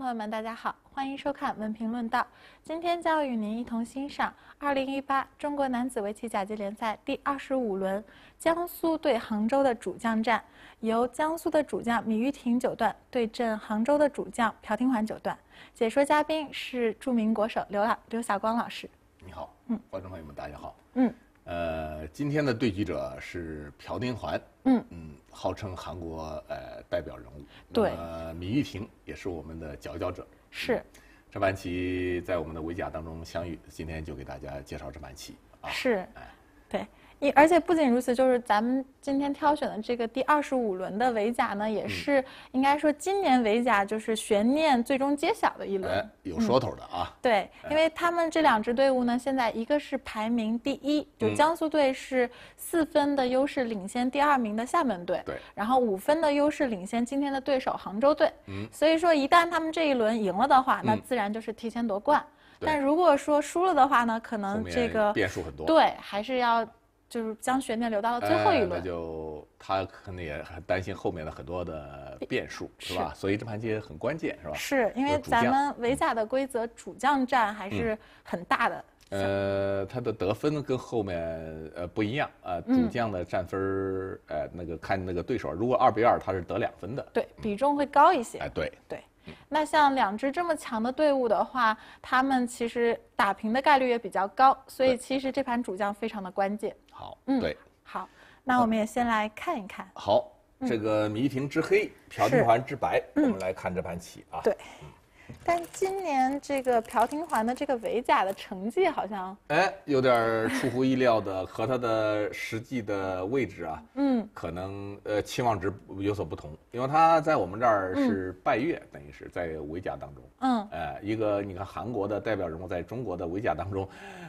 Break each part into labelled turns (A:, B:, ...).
A: 朋友们，大家好，欢迎收看《文评论道》。今天将与您一同欣赏二零一八中国男子围棋甲级联赛第二十五轮，江苏对杭州的主将战，由江苏的主将米昱婷九段对阵杭州的主将朴廷桓九段。解说嘉宾是著名国手刘老刘晓光老师。
B: 你好，嗯，观众朋友们，大家好，嗯。呃，今天的对局者是朴廷桓，嗯嗯，号称韩国呃代表人物，对，米玉婷也是我们的佼佼者，是，这盘棋在我们的围甲当中相遇，今天就给大家介绍这盘棋
A: 啊，是，哎，对。因而且不仅如此，就是咱们今天挑选的这个第二十五轮的围甲呢，也是应该说今年围甲就是悬念最终揭晓的一轮，有说头的啊。对，因为他们这两支队伍呢，现在一个是排名第一，就江苏队是四分的优势领先第二名的厦门队，对，然后五分的优势领先今天的对手杭州队，嗯，所以说一旦他们这一轮赢了的话，那自然就是提前夺冠。但如果说输了的话呢，可能这个变数很多，对，还是要。就是将悬念留到了最后一轮，
B: 就他可能也很担心后面的很多的变数，是吧？所以这盘棋很关键，是吧？是因为咱们
A: 围甲的规则，主将战还是很大的。
B: 呃，他的得分跟后面呃不一样呃，主将的占分儿，呃，那个看那个对手，如果二比二，他是得两分的，对比重会高一些。哎，对对。
A: 那像两支这么强的队伍的话，他们其实打平的概率也比较高，所以其实这盘主将非常的关键。好，嗯，对，好，那我们也先来看一看。
B: 好，这个谜亭之黑，朴廷桓之白，我们来看这盘棋啊。对。
A: 但今年这个朴廷桓的这个围甲的成绩好像
B: 哎，有点出乎意料的，和他的实际的位置啊，嗯，可能呃期望值有所不同，因为他在我们这儿是拜月，等于是在围甲当中，嗯，哎，一个你看韩国的代表人物在中国的围甲当中，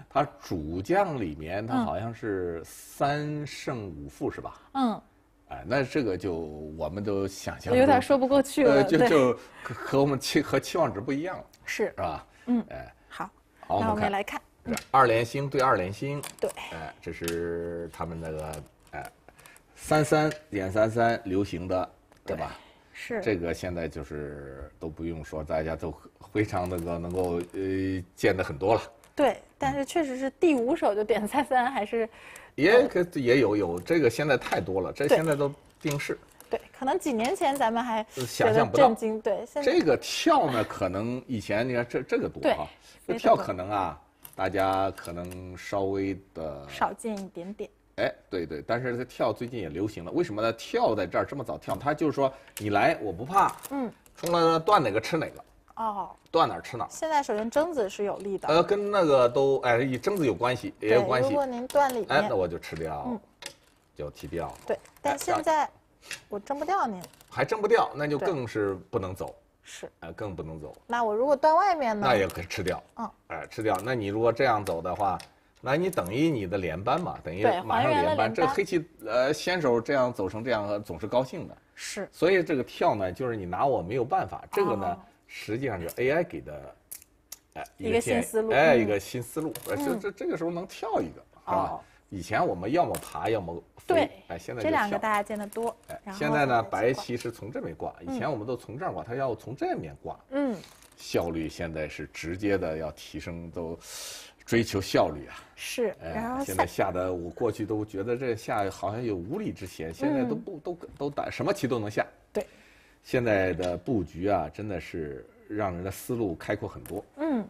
B: 他主将里面他好像是三胜五负是吧？嗯。啊，那这个就我们都想象，有点说不
A: 过去了，就就
B: 和我们期和期望值不一样了，是是吧？嗯，哎，好，那我们来看，二连星对二连星，对，哎，这是他们那个哎，三三点三三流行的，对吧？是，这个现在就是都不用说，大家都非常那个能够呃见得很多了，
A: 对，但是确实是第五首就点三三还是。
B: 也可也有有这个现在太多了，这现在都定式。
A: 对，可能几年前咱们还想象不到。对，这个
B: 跳呢，可能以前你看这这个多哈，跳可能啊，大家可能稍微的少
A: 见一点点。
B: 哎，对对，但是它跳最近也流行了。为什么呢？跳在这儿这么早跳？他就是说你来我不怕，嗯，冲了断哪个吃哪个。哦，断哪吃哪。现
A: 在首先蒸子是有利的。呃，
B: 跟那个都哎，与蒸子有关系，也有关系。如果
A: 您断里，哎，那
B: 我就吃掉，嗯，就提掉。
A: 对，但现在我蒸不掉您，
B: 还蒸不掉，那就更是不能走。是。呃，更不能走。
A: 那我如果断外面呢？那
B: 也可以吃掉。嗯。哎，吃掉。那你如果这样走的话，那你等于你的连扳嘛，等于马上连扳。这黑棋呃，先手这样走成这样，总是高兴的。是。所以这个跳呢，就是你拿我没有办法。这个呢。实际上就 AI 给的，哎，一个新思路，哎，一个新思路，这这这个时候能跳一个啊！以前我们要么爬，要么飞，哎，现在这两个大
A: 家见得多。哎，现在呢，
B: 白棋是从这面挂，以前我们都从这儿挂，他要从这面挂。嗯，效率现在是直接的要提升，都追求效率啊。是，然后现在下的我过去都觉得这下好像有无理之嫌，现在都不都都打什么棋都能下。现在的布局啊，真的是让人的思路开阔很多。
A: 嗯，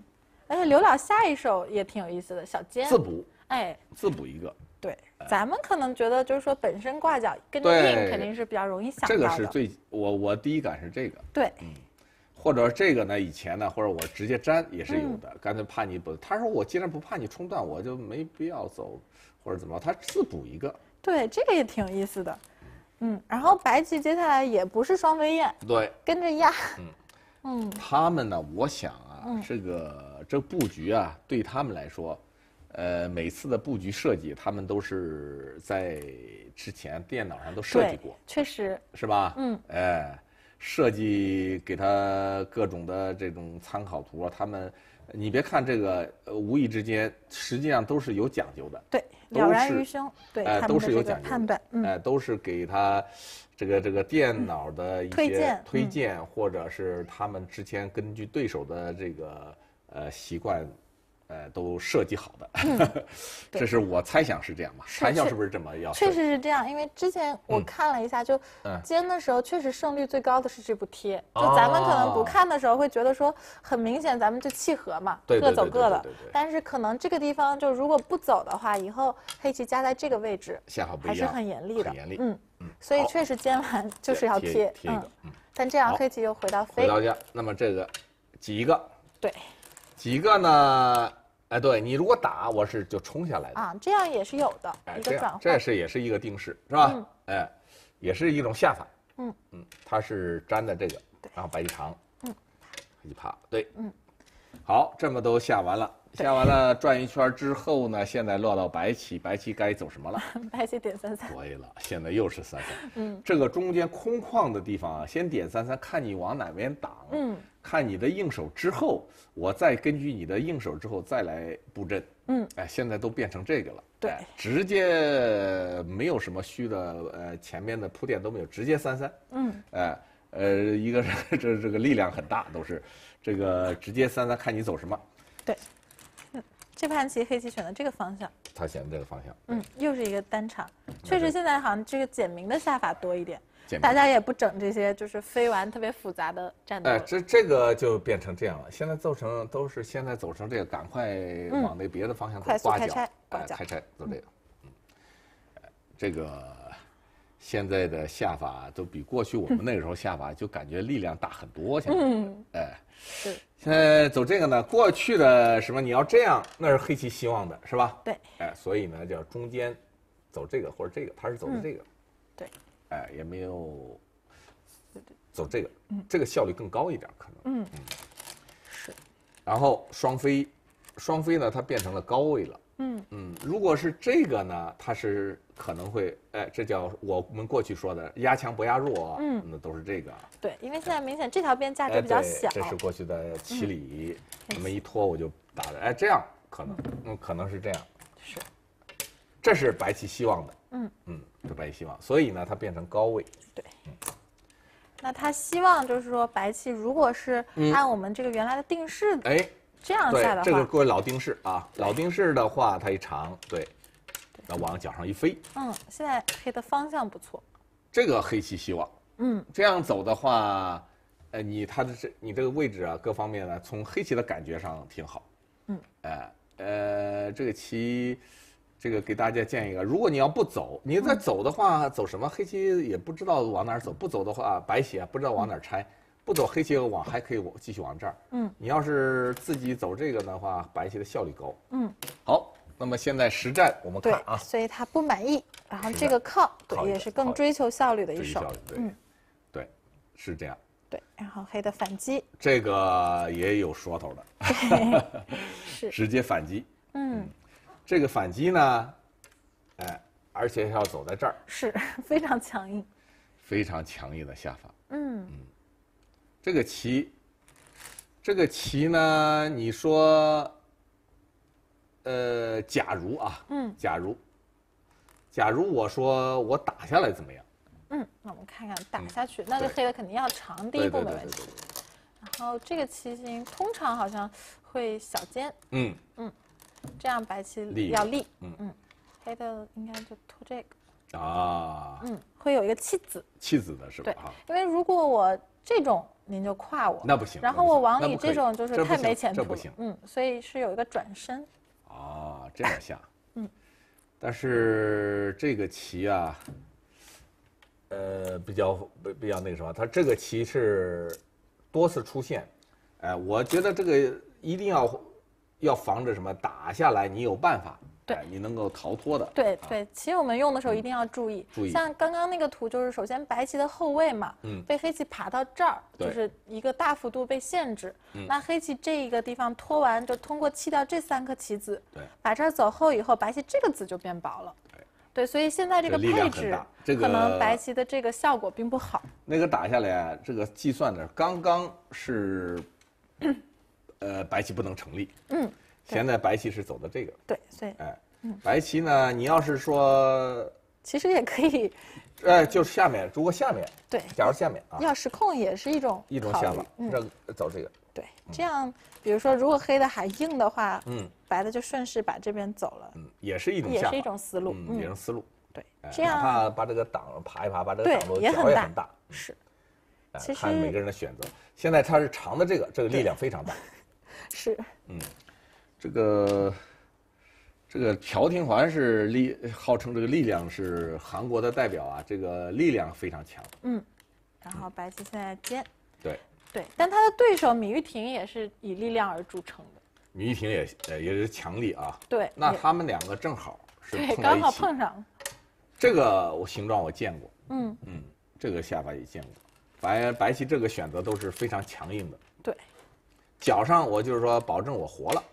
A: 而且刘老下一首也挺有意思的，小尖自补。哎，自补一个。对，咱们可能觉得就是说本身挂角跟着硬，肯定是比较容易想到的。这个是最
B: 我我第一感是这个。对，嗯，或者这个呢？以前呢，或者我直接粘也是有的。刚才怕你不，他说我既然不怕你冲断，我就没必要走或者怎么着，他自补一个。对，这个也挺有意思的。嗯，然后白棋接下来也不是双飞燕，对，跟着压，嗯，嗯，他们呢，我想啊，这个这布局啊，对他们来说，呃，每次的布局设计，他们都是在之前电脑上都设计过，确实，是吧？嗯，哎，设计给他各种的这种参考图，他们，你别看这个，无意之间，实际上都是有讲究的，对。
A: 了然于胸，对都是的这判断，哎，
B: 都是给他这个这个电脑的一些推荐，或者是他们之前根据对手的这个呃习惯。呃，都设计好的，这是我猜想是这样吧？猜想是不是这么要？确实是
A: 这样，因为之前我看了一下，就煎的时候确实胜率最高的是这部贴。就咱们可能不看的时候会觉得说很明显，咱们就契合嘛，各走各的。但是可能这个地方就如果不走的话，以后黑棋加在这个位置，还是很严厉的。很严厉，嗯嗯。所以确实煎完就是要贴，嗯。但这样黑棋又回到飞。回到家。
B: 那么这个，几个？对。几个呢？哎，对你如果打我是就冲下来的
A: 啊，这样也是有的一个转，这
B: 是也是一个定式是吧？嗯，哎，也是一种下法，嗯嗯，它是粘的这个，然后白棋长，嗯，一趴，对，嗯，好，这么都下完了。下完了转一圈之后呢，现在落到白棋，白棋该走什么了？
A: 白棋点三三。
B: 对了，现在又是三三。嗯。这个中间空旷的地方啊，先点三三，看你往哪边挡。嗯。看你的应手之后，我再根据你的应手之后再来布阵。嗯。哎，现在都变成这个了。对。直接没有什么虚的，呃，前面的铺垫都没有，直接三三。嗯。哎，呃，一个是 这这个力量很大，都是，这个直接三三，看你走什么。对。
A: 这盘棋黑棋选择这个方向，
B: 他选的这个方向，
A: 嗯，又是一个单场，确实现在好像这个简明的下法多一点，大家也不整这些就是飞完特别复杂的战斗。哎，
B: 这这个就变成这样了，现在奏成都是现在走成这个，赶快往那别的方向快速开拆，开拆走这个，嗯，这个。现在的下法都比过去我们那个时候下法就感觉力量大很多，现在哎，现在走这个呢，过去的什么你要这样，那是黑棋希望的是吧？对，哎，所以呢叫中间，走这个或者这个，他是走的这个，对，哎也没有，走这个，这个效率更高一点可能，嗯，是，然后双飞，双飞呢它变成了高位了。嗯嗯，如果是这个呢，它是可能会，哎，这叫我们过去说的压强不压弱嗯，那都是这个。
A: 对，因为现在明显这条边价值比较小。这是过
B: 去的七里，那么一拖我就打的，哎，这样可能，嗯，可能是这样。是，这是白棋希望的。嗯嗯，这白棋希望，所以呢，它变成高位。对。
A: 那他希望就是说，白棋如果是按我们这个原来的定式，哎。这样下的话，对，这个各
B: 位老丁式啊，老丁式的话，它一长，对，那往脚上一飞。
A: 嗯，现在黑的方向不错。
B: 这个黑棋希望，嗯，这样走的话，呃，你他的这你这个位置啊，各方面呢，从黑棋的感觉上挺好。嗯，哎，呃，这个棋，这个给大家建议一个，如果你要不走，你再走的话，走什么？黑棋也不知道往哪走，不走的话，白棋啊，不知道往哪拆。不走黑棋和网，还可以继续往这儿。嗯，你要是自己走这个的话，白棋的效率高。嗯，好。那么现在实战我们看啊，
A: 所以他不满意，然后这个靠也是更追求效率的一手。嗯，
B: 对，是这样。对，
A: 然后黑的反击，
B: 这个也有说头的。是直接反击。嗯，这个反击呢，哎，而且要走在这儿，
A: 是 非常强硬，
B: 非常强硬的下法。
A: 嗯嗯。
B: 这个棋，这个棋呢？你说，呃，假如啊，嗯，假如，假如我说我打下来怎么样？
A: 嗯，那我们看看打下去，那个黑的肯定要长第一步没问题。然后这个棋形通常好像会小尖。嗯嗯，这样白棋要立。嗯嗯，黑的应该就拖这
B: 个。啊。
A: 嗯，会有一个弃子。
B: 弃子的是吧？
A: 对，因为如果我这种。您就夸我那不行，然后我往里这种就是太没前途，这不行，嗯，所以是有一个转身。
B: 啊，这样下。嗯，但是这个棋啊，呃，比较比比较那个什么，它这个棋是多次出现，哎，我觉得这个一定要要防止什么打下来，你有办法。对，你能够逃脱的。
A: 对对，其实我们用的时候一定要注意。注意。像刚刚那个图，就是首先白棋的后位嘛，嗯，被黑棋爬到这儿，就是一个大幅度被限制。嗯。那黑棋这一个地方拖完，就通过弃掉这三颗棋子，对，把这儿走后以后，白棋这个子就变薄了。对，所以现在这个配置，这个可能白棋的这个效果并不好。
B: 那个打下来，这个计算的刚刚是，呃，白棋不能成立。嗯。现在白棋是走的这个，
A: 对，所以，哎，
B: 白棋呢，你要是说，
A: 其实也可以，
B: 哎，就是下面，如果下面，对，假如下面啊，
A: 要失控也是一种，
B: 一种想法，这走这个，对，
A: 这样，比如说如果黑的还硬的话，嗯，白的就顺势把这边走了，嗯，
B: 也是一种，也是一种思路，嗯，别思路，对，这样，怕把这个挡爬一爬，把这个挡，住，也很大，是，其实看每个人的选择，现在他是长的这个，这个力量非常大，
A: 是，
B: 嗯。这个，这个朴廷桓是力号称这个力量是韩国的代表啊，这个力量非常强。
A: 嗯，然后白棋现在尖。对对，但他的对手米玉婷也是以力量而著称的。
B: 米玉婷也呃也是强力啊。对。那他们两个正好是对，刚好碰上了。这个我形状我见过。嗯嗯，这个下巴也见过。白白棋这个选择都是非常强硬的。对。脚上我就是说保证我活了。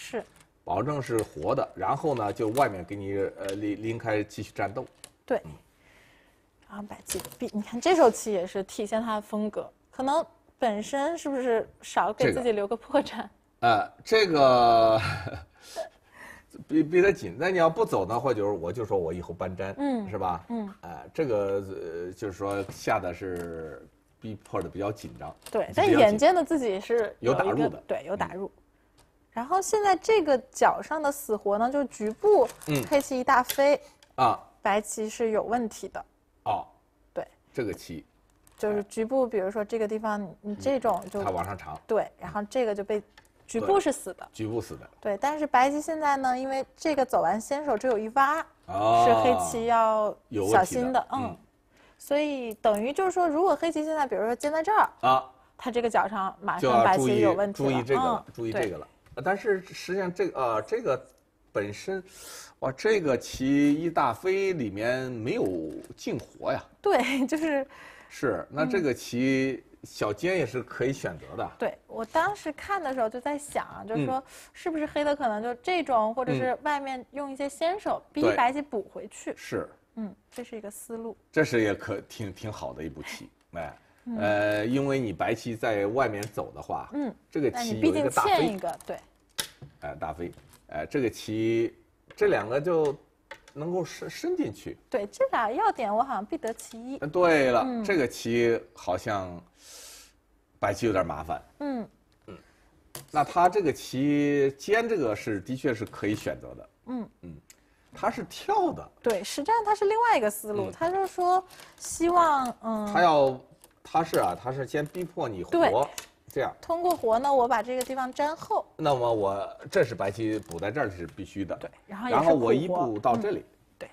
B: 是，保证是活的，然后呢，就外面给你呃拎拎开，继续战斗。
A: 对，然后把棋，你看这手棋也是体现他的风格，可能本身是不是少给自己留个破绽？
B: 呃，这个，逼逼得紧。那你要不走呢，或者是我就说我以后搬粘，嗯，是吧？嗯，哎，这个呃就是说下的是逼迫的比较紧张。对，
A: 但眼见的自己是有打入的，对，有打入。然后现在这个角上的死活呢，就局部，黑棋一大飞，啊，白棋是有问题的，
B: 哦，对，这个棋，
A: 就是局部，比如说这个地方，你这种就它往上长，对，然后这个就被，局部是死的，局部死的，对，但是白棋现在呢，因为这个走完先手只有一挖，是黑棋要小心的，嗯，所以等于就是说，如果黑棋现在比如说尖在这儿，
B: 啊，它
A: 这个角上马上白棋有问题了，注意这个，注意这个了。
B: 但是实际上，这个呃，这个本身，哇，这个棋一大飞里面没有净活呀。对，就是。是，那这个棋小尖也是可以选择的。
A: 对，我当时看的时候就在想，就是说，是不是黑的可能就这种，或者是外面用一些先手逼白棋补回去。是，嗯，这是一个思路。
B: 这是也可挺挺好的一步棋，哎。呃，因为你白棋在外面走的话，
A: 嗯，这个棋有一个大飞，对，
B: 哎，大飞，哎，这个棋，这两个就能够伸伸进去。
A: 对，这俩要点我好像必得其一。对了，这
B: 个棋好像白棋有点麻烦。
A: 嗯嗯，
B: 那他这个棋尖这个是的确是可以选择的。嗯嗯，他是跳的。
A: 对，实战他是另外一个思路，他就说希望嗯，他
B: 要。他是啊，他是先逼迫你活，这样
A: 通过活呢，我把这个地方粘厚。
B: 那么我这是白棋补在这儿，这是必须的。对，然后然后我一步到这里。对。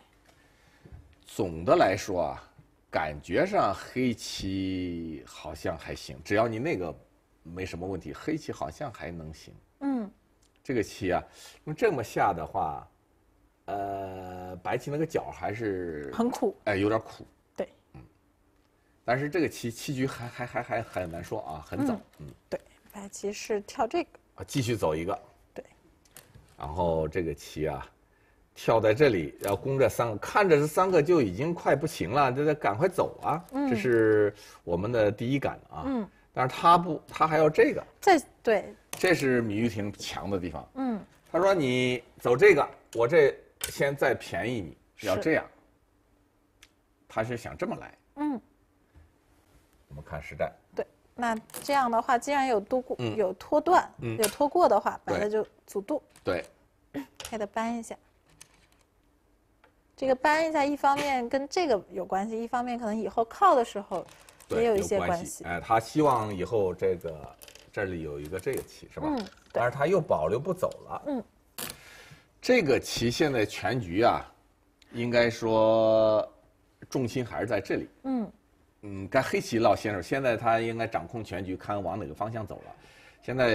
B: 总的来说啊，感觉上黑棋好像还行，只要你那个没什么问题，黑棋好像还能行。嗯。这个棋啊，那这么下的话，呃，白棋那个角还是很苦，哎，有点苦。但是这个棋棋局还还还还很难说啊，很早，
A: 嗯，对，白棋是跳这个，
B: 啊，继续走一个，对，然后这个棋啊，跳在这里要攻这三个，看着这三个就已经快不行了，就得赶快走啊，这是我们的第一感啊，嗯，但是他不，他还要这个，这对，这是米玉婷强的地方，嗯，他说你走这个，我这先再便宜你，要这样，他是想这么来，嗯。我们看实战。
A: 对，那这样的话，既然有度过，有脱断，有脱过的话，把它就阻度。对，给它扳一下。这个扳一下，一方面跟这个有关系，一方面可能以后靠的时候
B: 也有一些关系。哎，他希望以后这个这里有一个这个棋是吧？嗯。但是他又保留不走了。嗯。这个棋现在全局啊，应该说重心还是在这里。嗯。嗯，该黑棋老先生，现在他应该掌控全局，看往哪个方向走了。现在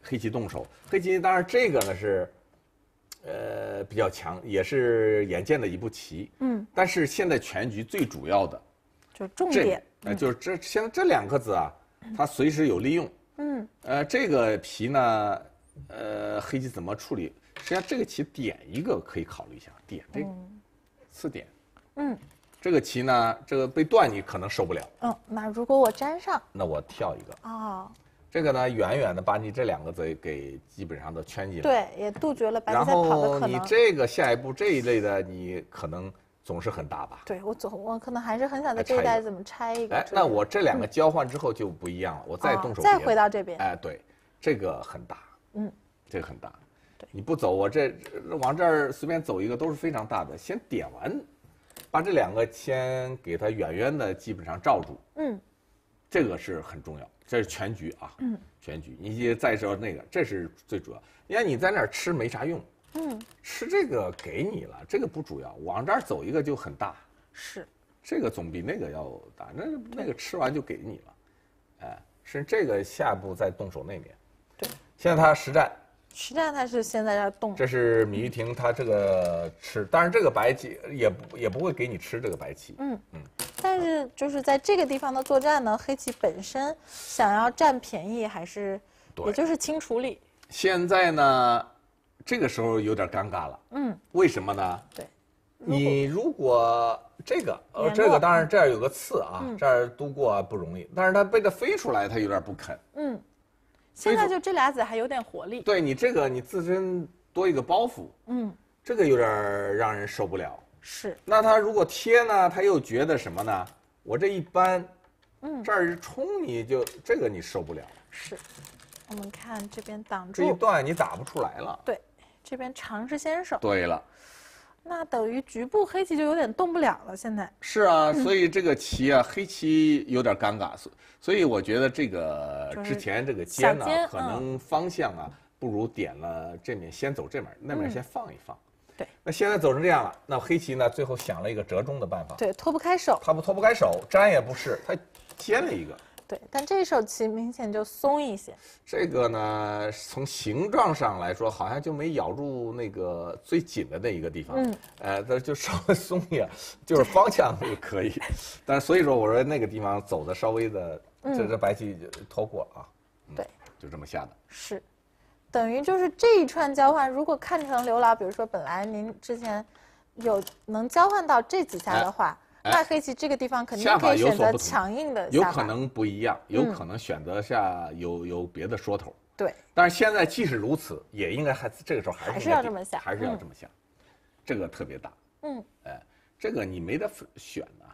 B: 黑棋动手，黑棋当然这个呢是，呃比较强，也是眼见的一步棋。嗯。但是现在全局最主要的，就是重点。嗯，就是这现在这两个子啊，它随时有利用。嗯。呃，这个皮呢，呃，黑棋怎么处理？实际上这个棋点一个可以考虑一下，点这，个，次点。嗯。这个棋呢，这个被断你可能受不了。
A: 嗯，那如果我粘上，
B: 那我跳一个哦，这个呢，远远的把你这两个子给基本上都圈进来。对，
A: 也杜绝了白菜跑的可能。然后你这
B: 个下一步这一类的，你可能总是很大吧？
A: 对，我总我可能还是很想在这一带怎么拆一个。哎，那我
B: 这两个交换之后就不一样了，我再动手。再回到这边。哎，对，这个很大。嗯，这个很大。对，你不走，我这往这儿随便走一个都是非常大的。先点完。把这两个先给他远远的，基本上罩住。嗯，这个是很重要，这是全局啊。嗯，全局。你再说那个，这是最主要。你看你在那儿吃没啥用。嗯，吃这个给你了，这个不主要。往这儿走一个就很大。是，这个总比那个要大。那那个吃完就给你了，哎，是这个下一步再动手那边。对，现在他实战。
A: 实战他是先在这动，这
B: 是米玉婷，他这个吃，但是这个白棋也不也不会给你吃这个白棋。嗯嗯，
A: 但是就是在这个地方的作战呢，黑棋本身想要占便宜还是，也就是轻处理。
B: 现在呢，这个时候有点尴尬了。嗯，为什么呢？对，你如果这个呃，这个当然这儿有个刺啊，这儿度过不容易，但是他被它飞出来，他有点不肯。嗯。现在就
A: 这俩子还有点活力。
B: 对你这个，你自身多一个包袱，嗯，这个有点让人受不了。是。那他如果贴呢，他又觉得什么呢？我这一搬，嗯，这儿一冲你就这个你受不了。是。
A: 我们看这边挡住。这一
B: 段你打不出来了。
A: 对，这边尝试先手。对了。那等于局部黑棋就有点动不了了，现在
B: 是啊，所以这个棋啊，黑棋有点尴尬，所所以我觉得这个之前这个尖呢，可能方向啊，不如点了这面，先走这面，那面先放一放。对，那现在走成这样了，那黑棋呢，最后想了一个折中的办法，对，脱不开手，他不脱不开手，粘也不是，他尖了一个。
A: 对，但这一手棋明显就松一些。
B: 这个呢，从形状上来说，好像就没咬住那个最紧的那一个地方。嗯，呃，它就稍微松一点，就是方向可以。但所以说，我说那个地方走的稍微的，这这白棋就脱过啊。对，就这么下的。
A: 是，等于就是这一串交换，如果看成刘老，比如说本来您之前有能交换到这几下的话。黑棋这个地方肯法有所不同，强硬的，有可
B: 能不一样，有可能选择下有有别的说头。对，但是现在即使如此，也应该还这个时候还是要这么想，还是要这么想，这个特别大。嗯，哎，这个你没得选呢，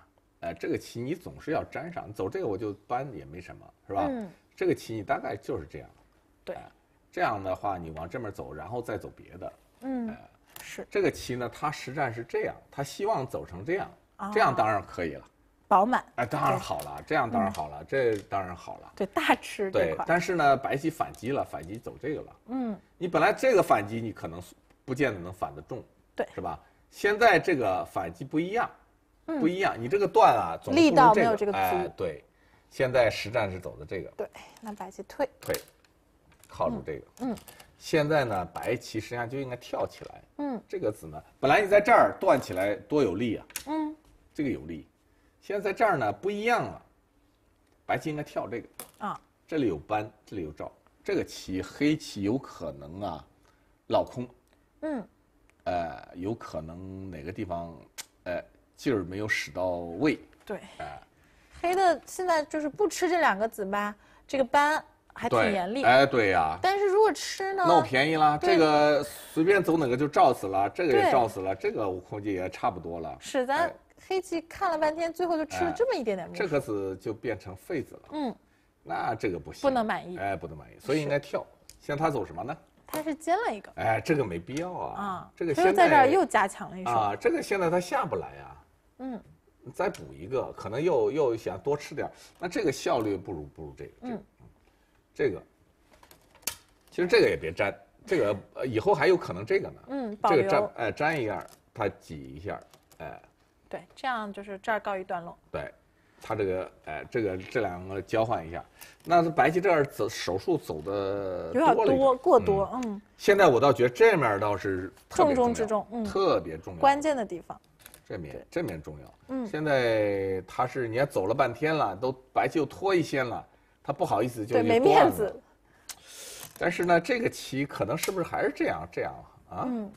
B: 哎，这个棋你总是要粘上，走这个我就搬也没什么，是吧？嗯，这个棋你大概就是这样。对，这样的话你往这边走，然后再走别的。嗯，是这个棋呢，它实战是这样，它希望走成这样。这样当然可以了，饱满哎，当然好了，这样当然好了，这当然好了，
A: 对大吃对，但
B: 是呢，白棋反击了，反击走这个了，嗯，你本来这个反击你可能不见得能反得中，对，是吧？现在这个反击不一样，不一样，你这个断啊，力道没有这个足，哎，对，现在实战是走的这个，
A: 对，那白棋退
B: 退，靠住这个，嗯，现在呢，白棋实际上就应该跳起来，嗯，这个子呢，本来你在这儿断起来多有力啊，嗯。这个有利，现在在这儿呢不一样了，白棋应该跳这个啊，这里有斑，这里有照，这个棋黑棋有可能啊落空，嗯，呃，有可能哪个地方呃劲儿没有使到位，
A: 对，黑的现在就是不吃这两个子吧，这个斑还挺严厉，哎，对呀，但是如果吃呢，那我
B: 便宜了，这个随便走哪个就照死了，这个也照死了，这个我估计也差不多了，是
A: 的。黑棋看了半天，最后就吃了这么一点点这颗
B: 子就变成废子了。
A: 嗯，那
B: 这个不行，不能满意。哎，不能满意，所以应该跳。像他走什么呢？
A: 他是粘了一个。
B: 哎，这个没必要啊。啊，这个现在又加强了一手啊。这个现在他下不来呀。嗯，再补一个，可能又又想多吃点儿。那这个效率不如不如这个。这嗯，这个其实这个也别粘，这个以后还有可能这个呢。
A: 嗯，这个粘
B: 哎粘一下，他挤一下，哎。
A: 对，这样就是这儿告一段落。
B: 对，他这个，哎，这个这两个交换一下，那是白棋这儿走，手术走的有点多，
A: 过多，嗯。
B: 现在我倒觉得这面倒是重中之重，嗯，特别重要，关键的地方。这面这面重要，嗯。现在他是，你看走了半天了，都白棋又拖一些了，他不好意思就没面子。但是呢，这个棋可能是不是还是这样这样啊？
A: 嗯，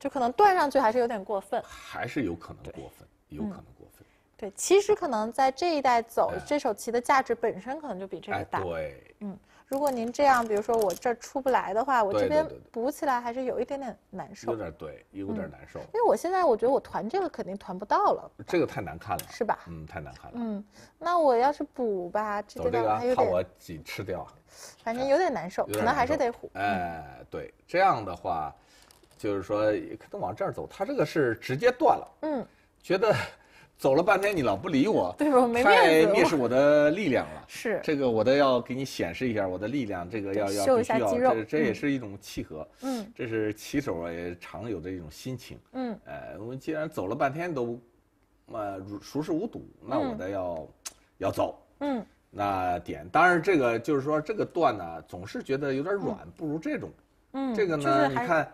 A: 就可能断上去还是有点过分，
B: 还是有可能过分。有可能过分，
A: 对，其实可能在这一带走，这手棋的价值本身可能就比这个大。
B: 对，嗯，
A: 如果您这样，比如说我这出不来的话，我这边补起来还是有一点点难受。有点
B: 对，有点难受。因为
A: 我现在我觉得我团这个肯定团不到了，
B: 这个太难看了，是吧？嗯，太难看了。
A: 嗯，那我要是补吧，这个还有点。我
B: 几吃掉
A: 反正有点难受，可能还是得虎。
B: 哎，对，这样的话，就是说可能往这儿走，它这个是直接断了。嗯。觉得走了半天你老不理我，太蔑视我的力量了。是这个，我的要给你显示一下我的力量，这个要要需要，这这也是一种契合。嗯，这是棋手也常有的一种心情。嗯，哎，我们既然走了半天都，呃熟视无睹，那我的要要走。嗯，那点当然这个就是说这个段呢，总是觉得有点软，不如这种。
A: 嗯，这个呢你看。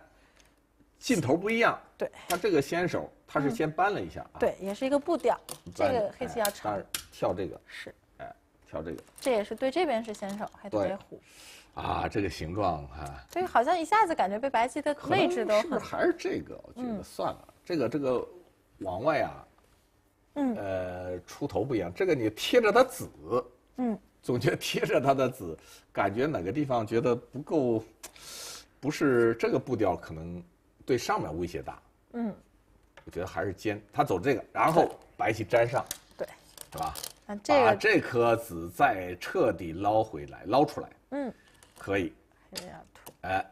B: 镜头不一样，对，他这个先手，他是先搬了一下啊，
A: 对，也是一个步调，这个黑棋要长，
B: 跳这个是，哎，跳这个，
A: 这也是对这边是先手，还特别虎，
B: 啊，这个形状哈，
A: 这个好像一下子感觉被白棋的位置都，是不是
B: 还是这个？我觉得算了，这个这个往外啊，嗯，呃，出头不一样，这个你贴着它子，嗯，总觉得贴着它的子，感觉哪个地方觉得不够，不是这个步调可能。对上面威胁大，嗯，我觉得还是尖，他走这个，然后白棋粘上，
A: 对，是吧？
B: 把这颗子再彻底捞回来，捞出来，嗯，可以。
A: 有点土。
B: 哎，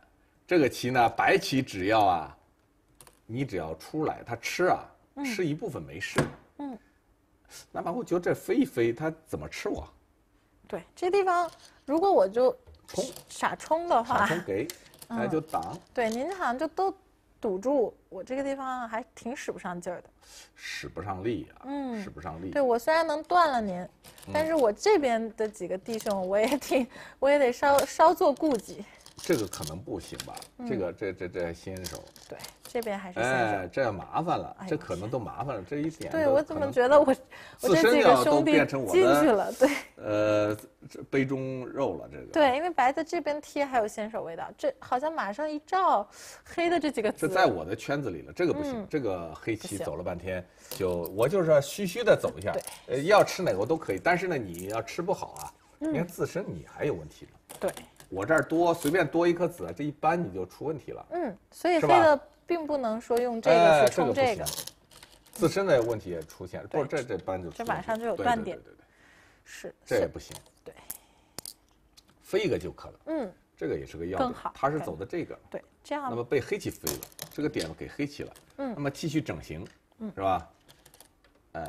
B: 这个棋呢，白棋只要啊，你只要出来，他吃啊，吃一部分没事。嗯，那么我觉得这飞一飞，他怎么吃我？
A: 对，这地方如果我就冲傻冲的话，傻冲
B: 给，那就挡。
A: 对，您好像就都。堵住我这个地方还挺使不上劲儿的，
B: 使不上力啊，嗯，使不上力。对
A: 我虽然能断了您，但是我这边的几个弟兄我也挺，我也得稍稍作顾忌。
B: 这个可能不行吧，这个这这这新手，对，这边还是哎，这样麻烦了，这可能都麻烦了，这一点，对我怎么觉得我，我这几个兄弟进去了，对，呃，杯中肉了这个，
A: 对，因为白的这边贴还有新手味道，这好像马上一照，黑的这几个，这在我
B: 的圈子里了，这个不行，这个黑棋走了半天，就我就是虚虚的走一下，要吃哪个都可以，但是呢，你要吃不好啊，你看自身你还有问题呢，对。我这儿多随便多一颗子，这一搬你就出问题了。嗯，
A: 所以这个并不能说用这个去冲这个，
B: 自身的问题也出现，不是这这搬就这马上就有断点，
A: 对对对，是这也
B: 不行，对，飞一个就可了，嗯，这个也是个要好，它是走的这个，
A: 对，这样那么
B: 被黑棋飞了，这个点给黑棋了，嗯，那么继续整形，嗯，是吧？呃，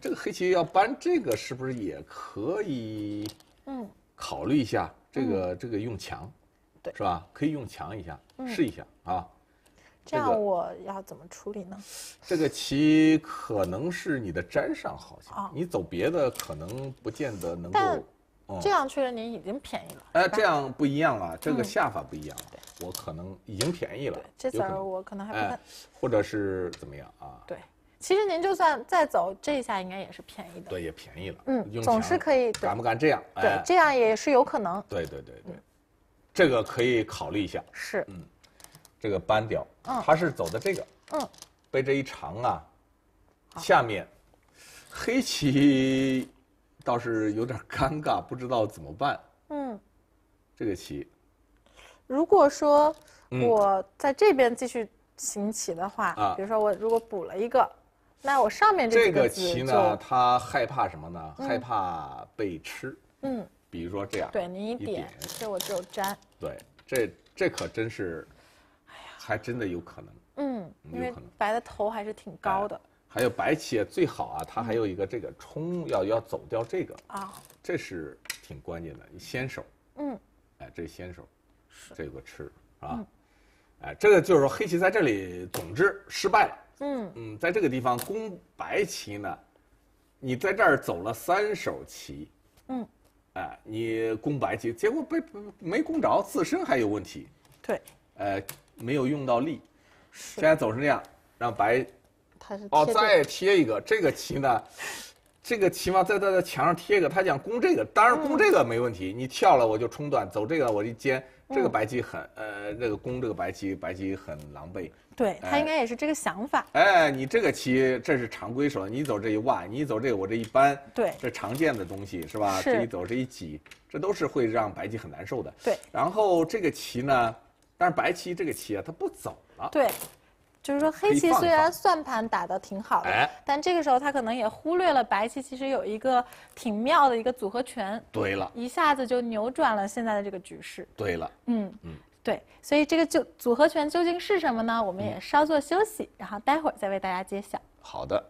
B: 这个黑棋要搬这个是不是也可以？嗯，考虑一下。这个这个用墙，对，是吧？可以用墙一下试一下啊。这样
A: 我要怎么处理呢？
B: 这个棋可能是你的粘上，好像你走别的可能不见得能够。
A: 这样，确实你已经便宜了。哎，这
B: 样不一样了，这个下法不一样了。对，我可能已经便宜了。这子儿
A: 我可能还不太。
B: 或者是怎么样啊？
A: 对。其实您就算再走，这一下应该也是便宜的。
B: 对，也便宜了。嗯，总是
A: 可以。敢不
B: 敢这样？对，这
A: 样也是有
B: 可能。对对对，对，这个可以考虑一下。是。嗯，这个扳掉。嗯。他是走的这个。嗯。被这一长啊，下面，黑棋，倒是有点尴尬，不知道怎么办。嗯。这个棋，
A: 如果说我在这边继续行棋的话，比如说我如果补了一个。那我上面这个棋呢，
B: 它害怕什么呢？害怕被吃。嗯，比如说这样。对，
A: 你一点，这我就粘。
B: 对，这这可真是，哎呀，还真的有可能。
A: 嗯，因可能。白的头还是挺高的。
B: 还有白棋最好啊，它还有一个这个冲，要要走掉这个啊，这是挺关键的，先手。嗯，哎，这先手，这个吃啊，哎，这个就是说黑棋在这里，总之失败了。嗯嗯，在这个地方攻白棋呢，你在这儿走了三手棋，嗯，哎，你攻白棋，结果被没攻着，自身还有问题，对，呃，没有用到力，现在走成这样，让白，
A: 他是哦，再
B: 贴一个这个棋呢。这个起码在在在墙上贴一个，他想攻这个，当然攻这个没问题。你跳了，我就冲断走这个，我一尖，这个白棋很，呃，那个攻这个白棋，白棋很狼狈。
A: 对他应该也是这个想法。
B: 哎，你这个棋这是常规手，你走这一万，你走这个我这一扳，对，这常见的东西是吧？这一走这一挤，这都是会让白棋很难受的。对。然后这个棋呢，但是白棋这个棋啊，它不走
A: 了。对。就是说，黑棋虽然算盘打的挺好的，但这个时候他可能也忽略了白棋其实有一个挺妙的一个组合拳。对了，一下子就扭转了现在的这个局势。对了，嗯嗯，对，所以这个就组合拳究竟是什么呢？我们也稍作休息，然后待会儿再为大家揭晓。好的。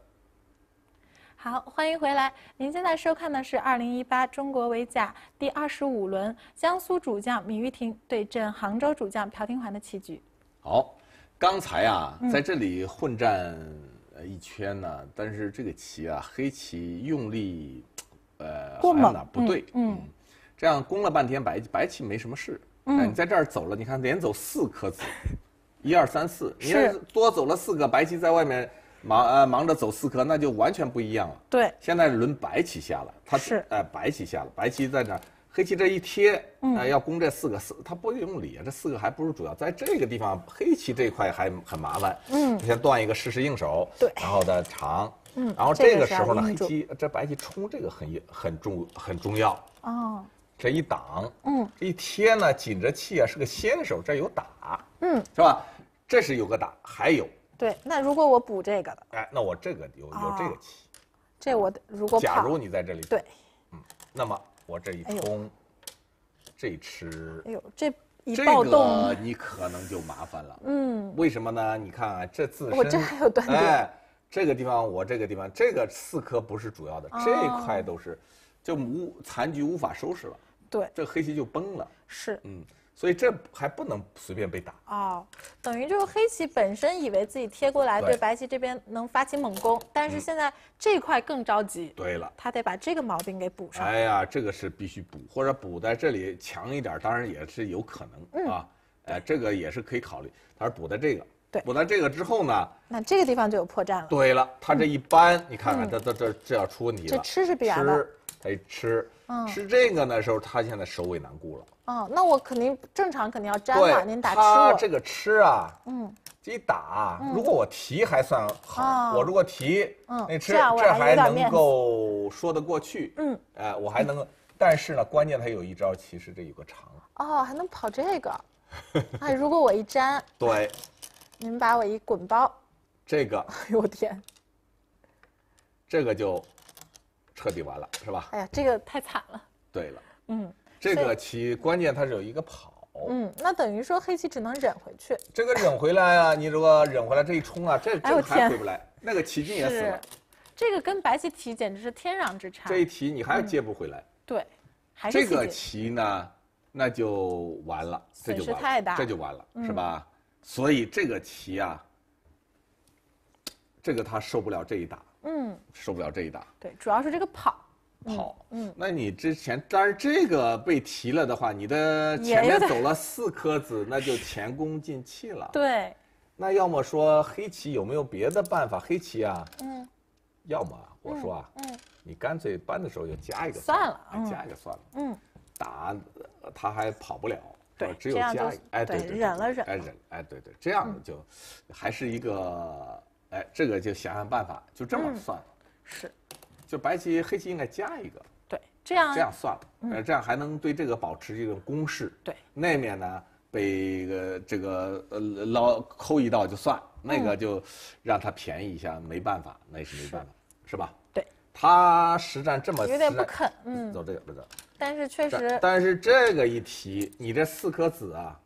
A: 好，欢迎回来。您现在收看的是二零一八中国围甲第二十五轮，江苏主将闵玉婷对阵杭州主将朴廷桓的棋局。
B: 好。刚才啊，在这里混战，呃，一圈呢。但是这个棋啊，黑棋用力，呃，还有哪不对？嗯，这样攻了半天，白白棋没什么事。嗯，你在这儿走了，你看连走四颗子，一二三四，你多走了四个。白棋在外面忙忙着走四颗，那就完全不一样了。对，现在轮白棋下了，是呃，白棋下了，白棋在哪儿？黑棋这一贴，哎，要攻这四个四，他不用理啊。这四个还不是主要在这个地方，黑棋这块还很麻烦。嗯，先断一个试试应手。对，然后呢长。
A: 嗯，然后这个时候呢，黑
B: 棋这白棋冲这个很很重很重要。哦，这一挡。嗯，这一贴呢紧着气啊，是个先手，这有打。嗯，是吧？这是有个打，还有。
A: 对，那如果我补这个了。
B: 哎，那我这个有有这个棋。
A: 这我如果。假如你在
B: 这里。对。嗯，那么。我这一冲，这一吃，哎
A: 呦，这一暴动，
B: 你可能就麻烦了。嗯，为什么呢？你看啊，这自身，我这还有断点。哎，这个地方，我这个地方，这个四颗不是主要的，这块都是，就无残局无法收拾了。对，这黑棋就崩了。是，嗯。所以这还不能随便被打
A: 哦，等于就是黑棋本身以为自己贴过来对白棋这边能发起猛攻，但是现在这块更着急。对了，他得把这个毛病给补上。哎呀，
B: 这个是必须补，或者补在这里强一点，当然也是有可能啊。哎，这个也是可以考虑，他是补在这个。对，补在这个之后呢？
A: 那这个地方就有破绽了。
B: 对了，他这一扳，你看看这这这这要出问题了。这吃是必然的。一吃。嗯，吃这个的时候，他现在首尾难顾了。
A: 哦，那我肯定正常肯定要粘嘛。您打吃了
B: 这个吃啊，嗯，这一打，如果我提还算好，我如果提，嗯，那吃这还能够说得过去，嗯，哎，我还能，但是呢，关键他有一招，其实这有个长。
A: 哦，还能跑这个？哎，如果我一粘，对，您把我一滚包，这个，哎呦我天，
B: 这个就。彻底完了，是吧？
A: 哎呀，这个太惨了。对了，嗯，这个
B: 棋关键它是有一个跑，
A: 嗯，那等于说黑棋只能忍回去。
B: 这个忍回来啊，你如果忍回来这一冲啊，这这还回不来，那个棋筋也死了。
A: 这个跟白棋提简直是天壤之差。这一提
B: 你还接不回来？
A: 对，还是。这个
B: 棋呢，那就完了，这就太大，这就完了，是吧？所以这个棋啊，这个他受不了这一打。嗯，受不了这一打。
A: 对，主要是这个跑，跑。嗯，
B: 那你之前，但是这个被提了的话，你的前面走了四颗子，那就前功尽弃
A: 了。对。
B: 那要么说黑棋有没有别的办法？黑棋啊，嗯，要么我说啊，嗯，你干脆搬的时候就加一个算了，加一个算了。嗯。打，他还跑不了，对只有加，哎，对对，忍了忍，哎忍，哎对对，这样就还是一个。哎，这个就想想办法，就这么算了。是，就白棋黑棋应该加一个。对，这样这样算了。呃，这样还能对这个保持一种攻势。对，那面呢被个这个呃捞扣一道就算，那个就让他便宜一下，没办法，那也是没办法，是吧？对，他实战这么有点不肯，嗯，走这个不走。
A: 但是确实，
B: 但是这个一提，你这四颗子啊，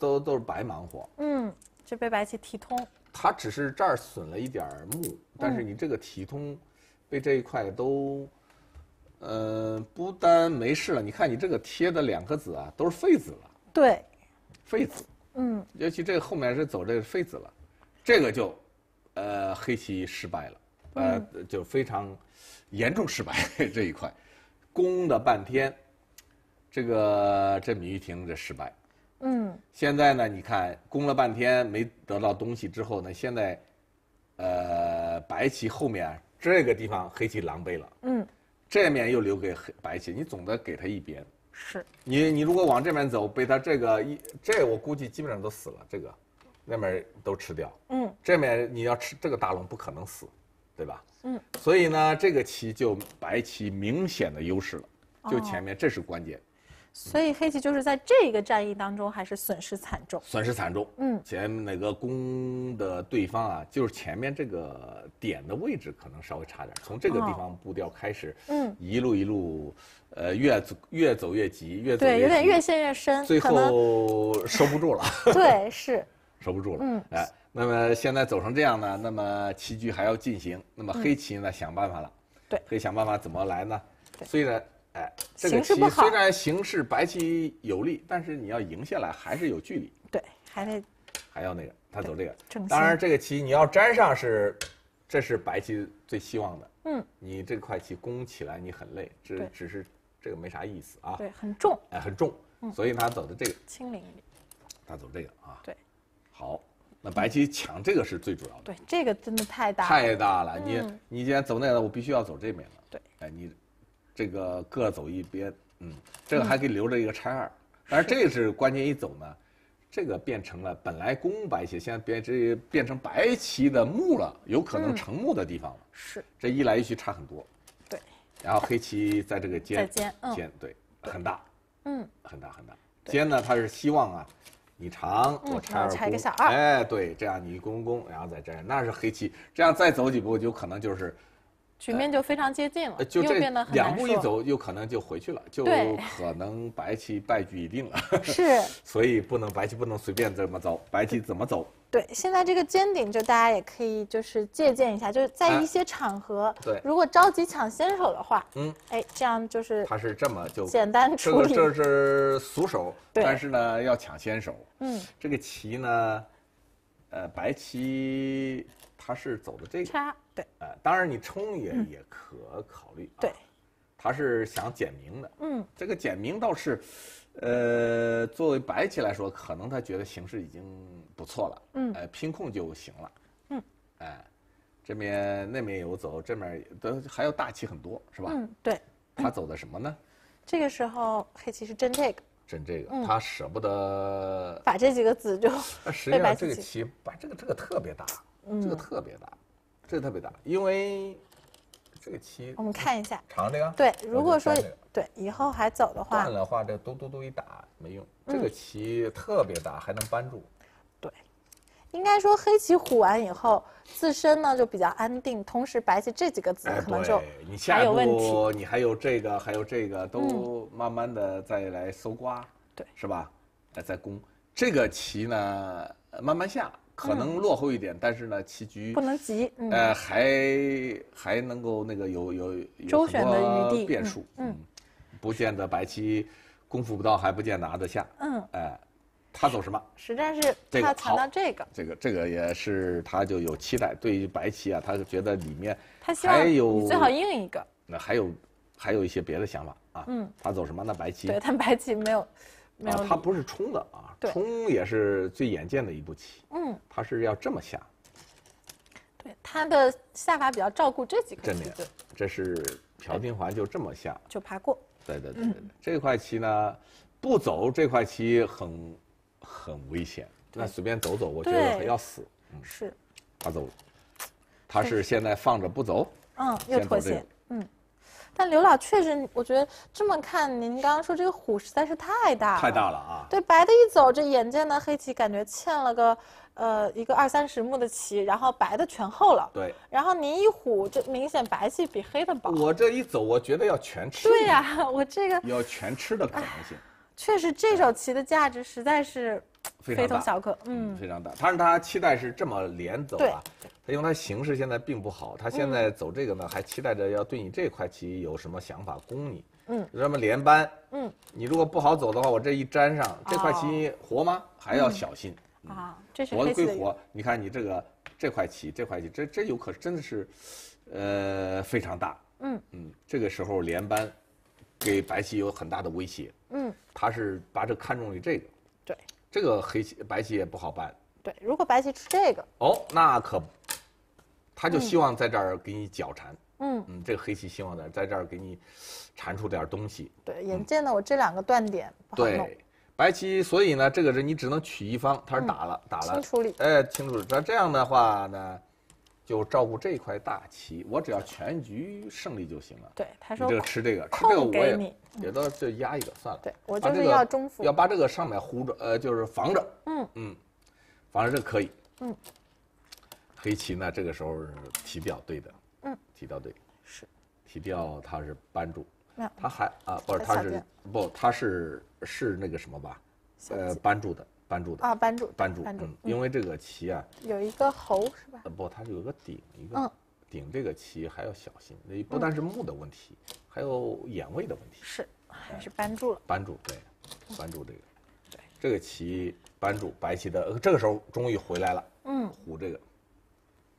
B: 都都是白忙活。
A: 嗯，这被白棋提通。
B: 他只是这儿损了一点木，但是你这个体通，被这一块都，呃，不单没事了。你看你这个贴的两个子啊，都是废子了。对，废子。嗯。尤其这个后面是走这个废子了，这个就，呃，黑棋失败了，呃，就非常严重失败 这一块，攻的半天，这个这米玉亭这失败。嗯，现在呢，你看攻了半天没得到东西之后呢，现在，呃，白棋后面这个地方黑棋狼狈了。嗯，这面又留给黑白棋，你总得给他一边。是。你你如果往这边走，被他这个一这，我估计基本上都死了。这个，那边都吃掉。嗯。这面你要吃这个大龙，不可能死，对吧？嗯。所以呢，这个棋就白棋明显的优势了，就前面这是关键。
A: 所以黑棋就是在这个战役当中，还是损失惨重。损失
B: 惨重，嗯，前哪个攻的对方啊，就是前面这个点的位置可能稍微差点，从这个地方步调开始，嗯，一路一路，呃，越走越走越急，越对，有点越
A: 陷越深，最
B: 后收不住了。
A: 对，是
B: 收不住了。嗯，哎，那么现在走成这样呢？那么棋局还要进行，那么黑棋呢，想办法了。对，可以想办法怎么来呢？对，虽然。哎，这个棋虽然形势白棋有利，但是你要赢下来还是有距离。对，还得还要那个他走这个。当然，这个棋你要粘上是，这是白棋最希望的。嗯，你这块棋攻起来你很累，只只是这个没啥意思啊。对，很重。哎，很重，所以他走的这个。轻灵一点。他走这个啊。对。好，那白棋抢这个是最主要的。
A: 对，这个真的太大。太大了，你
B: 你既然走那个，我必须要走这边了。对。哎，你。这个各走一边，嗯，这个还可以留着一个差二，但是这是关键一走呢，这个变成了本来攻白棋，现在变这变成白棋的木了，有可能成木的地方了。是。这一来一去差很多。对。然后黑棋在这个尖尖，尖对，很大，嗯，很大很大。尖呢，他是希望啊，你长我拆二二，哎，对，这样你攻攻，然后在这儿，那是黑棋，这样再走几步就可能就是。
A: 局面就非常接近了，又变得很两步一走，
B: 有可能就回去了，就可能白棋败局已定了。是，所以不能白棋不能随便这么走，白棋怎么走？
A: 对，现在这个尖顶就大家也可以就是借鉴一下，就是在一些场合，对，如果着急抢先手的话，嗯，哎，这样就是它
B: 是这么就简单处理，这个这是俗手，但是呢要抢先手，嗯，这个棋呢，呃，白棋它是走的这个。哎，当然你冲也也可考虑。对，他是想简明的。嗯，这个简明倒是，呃，作为白棋来说，可能他觉得形势已经不错了。嗯，呃，拼控就行了。
A: 嗯，哎，
B: 这边那面有走，这面都还要大棋很多，是吧？嗯，对。他走的什么呢？
A: 这个时候黑棋是争这个。
B: 争这个，他舍不得
A: 把这几个子就实际上，这个棋，
B: 把这个这个特别大，这个特别大。这特别大，因为这个棋我们看一下长这个对。如果说
A: 对以后还走的话，断了
B: 话这嘟嘟嘟一打没用。这个棋特别大，还能扳住。对，
A: 应该说黑棋虎完以后，自身呢就比较安定，同时白棋这几个子可能就还有问题。
B: 你还有这个，还有这个，都慢慢的再来搜刮，对，是吧？再攻这个棋呢，慢慢下。可能落后一点，但是呢，棋局不能
A: 急，呃，还
B: 还能够那个有有周旋的余地、变数，嗯，不见得白棋功夫不到还不见拿得下，嗯，哎，他走什么？
A: 实战是他谈到这个，这
B: 个这个也是他就有期待，对于白棋啊，他觉得里面他还有最好应一个，那还有还有一些别的想法啊，嗯，他走什么？那白棋对，但白棋没有。啊，他不是冲的啊，冲也是最眼见的一步棋。嗯，他是要这么下。
A: 对，他的下法比较照顾这几个。正面。
B: 这是朴廷桓就这么下。就爬过。对对对对对。这块棋呢，不走这块棋很，很危险。那随便走走，我觉得要死。是。他走了。他是现在放着不走。嗯，又协。
A: 但刘老确实，我觉得这么看，您刚刚说这个虎实在是太大了，太大了啊！对，白的一走，这眼见的黑棋感觉欠了个，呃，一个二三十目的棋，然后白的全厚了。对，然后您一虎，这明显白棋比黑的薄。
B: 我这一走，我觉得要全吃。对
A: 呀，我这个
B: 要全吃的可能性。
A: 确实，这首棋的价值实在是
B: 非同小
A: 可。嗯，非
B: 常大。他让他期待是这么连走啊，他因为他形势现在并不好，他现在走这个呢，还期待着要对你这块棋有什么想法攻你。嗯，那么连扳？嗯，你如果不好走的话，我这一粘上这块棋活吗？还要小心
A: 啊。这是活归活，
B: 你看你这个这块棋，这块棋这这有可真的是，呃，非常大。嗯嗯，这个时候连扳。给白棋有很大的威胁，嗯，他是把这看中于这个，对，这个黑棋白棋也不好办，
A: 对，如果白棋吃这个
B: 哦，那可，他就希望在这儿给你搅缠，嗯嗯，这个黑棋希望在在这儿给你缠出点东西，对，
A: 眼见的我这两个断点
B: 不好白棋，所以呢，这个人你只能取一方，他是打了打了，清理，哎，清楚。那这样的话呢？就照顾这一块大棋，我只要全局胜利就行了。
A: 对，他说，就
B: 吃这个，吃这个我也也都就压一个算了。对，我就是要中腹，要把这个上面糊着，呃，就是防着。嗯嗯，防着这可以。嗯，黑棋呢，这个时候提调对的。嗯，提调对。是，提调他是扳住，他还啊，不是他是不他是是那个什么吧？呃，扳住的。扳住的啊，扳住，扳住，嗯，因为这个棋啊，
A: 有一个猴是吧？
B: 不，它是有个顶一个，顶这个棋还要小心，不但是木的问题，还有眼位的问题。是，还是扳住了。扳住，对，扳住这个，对，这个棋扳住，白棋的这个时候终于回来了，嗯，虎这个，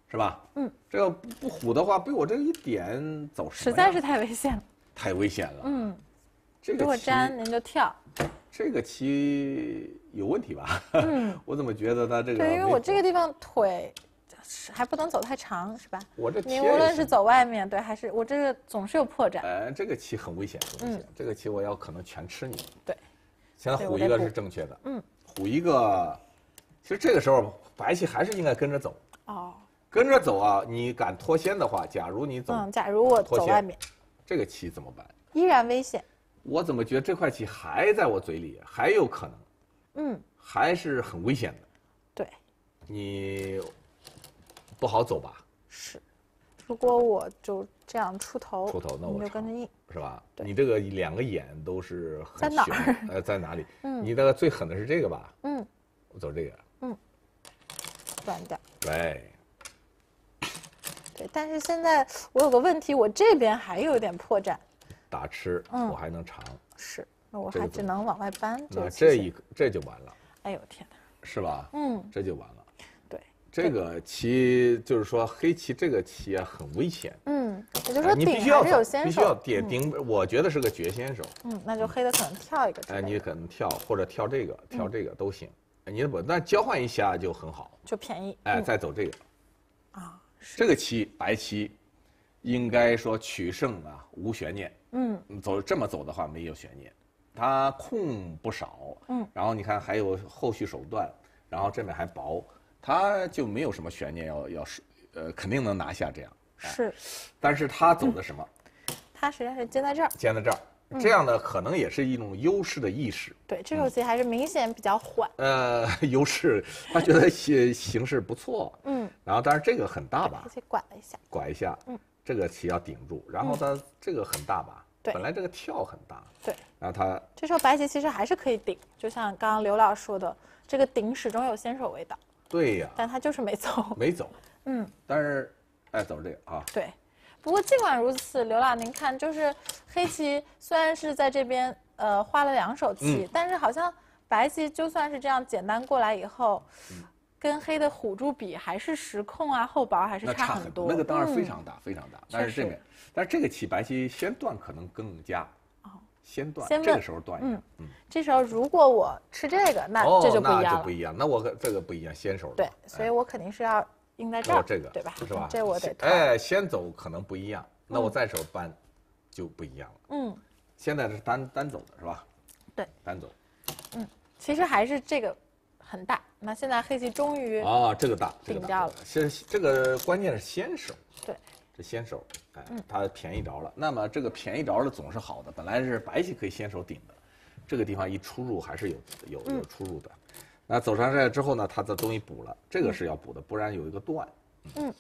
B: 是吧？嗯，这要不虎的话，被我这一点走实在是太危险了，太危险了，嗯。如果粘，您就跳。这个棋有问题吧？嗯，我怎么觉得它这个……对，因为我这
A: 个地方腿还不能走太长，是吧？我这你无论是走外面对，还是我这个总是有破绽。
B: 呃，这个棋很危险，很危险。这个棋我要可能全吃你。对，先虎一个是正确的。嗯，虎一个，其实这个时候白棋还是应该跟着走。哦。跟着走啊！你敢脱先的话，假如你走，
A: 假如我走外面，
B: 这个棋怎么办？
A: 依然危险。
B: 我怎么觉得这块棋还在我嘴里，还有可能，嗯，还是很危险的，对，你不好走吧？是，
A: 如果我就这样出头，出头那我就跟着硬，
B: 是吧？对，你这个两个眼都是很儿？呃，在哪里？嗯，你那个最狠的是这个吧？嗯，我走这个，
A: 嗯，短的。对，对，但是现在我有个问题，我这边还有点破绽。
B: 打吃，我还能尝。
A: 是，那我还只能往外搬。那
B: 这一这就完了。哎呦天哪！是吧？嗯，这就完了。对，这个棋就是说黑棋这个棋啊很危险。
A: 嗯，也就是说你必须要必须要点
B: 顶，我觉得是个绝先手。
A: 嗯，那就黑的可能跳一个。哎，
B: 你可能跳或者跳这个跳这个都行。你不那交换一下就很好，就便宜。哎，再走这个。啊，这个棋白棋，应该说取胜啊无悬念。嗯，走这么走的话没有悬念，他空不少，嗯，然后你看还有后续手段，然后这边还薄，他就没有什么悬念要要是，呃，肯定能拿下这样。是，但是他走的什么？
A: 他实际上是尖在这儿，
B: 尖在这儿，这样的可能也是一种优势的意识。
A: 对，这手棋还是明显比较缓。
B: 呃，优势，他觉得形形势不错，嗯，然后但是这个很大吧？
A: 自己拐了一下，拐一下，嗯。
B: 这个棋要顶住，然后它这个很大吧？对，本来这个跳很大。对，那它
A: 这时候白棋其实还是可以顶，就像刚刚刘老师说的，这个顶始终有先手味道。对呀，但他就是没走。没走。嗯，
B: 但是哎，走这个啊。
A: 对，不过尽管如此，刘老您看，就是黑棋虽然是在这边呃花了两手棋，但是好像白棋就算是这样简单过来以后。跟黑的虎柱比，还是时控啊，厚薄还是差很多。那个当然非常大，
B: 非常大。但是这个，但是这个起白棋先断可能更加，先断。这个时候断，嗯
A: 嗯。这时候如果我吃这个，那这就不一样
B: 样，那我可这个不一样，先手对，
A: 所以我肯定是要应在这儿，这个对吧？是吧？这我得。
B: 哎，先走可能不一样，那我再手搬，就不一样了。嗯，现在是单单走的是吧？对，单走。
A: 嗯，其实还是这个，很大。那现在黑棋终于啊，
B: 这个大顶掉了。先、这个关键是先手，对，这先手，哎，它便宜着了。那么这个便宜着了总是好的，本来是白棋可以先手顶的，这个地方一出入还是有有有出入的。那走上这之后呢，他的东西补了，这个是要补的，不然有一个断。嗯，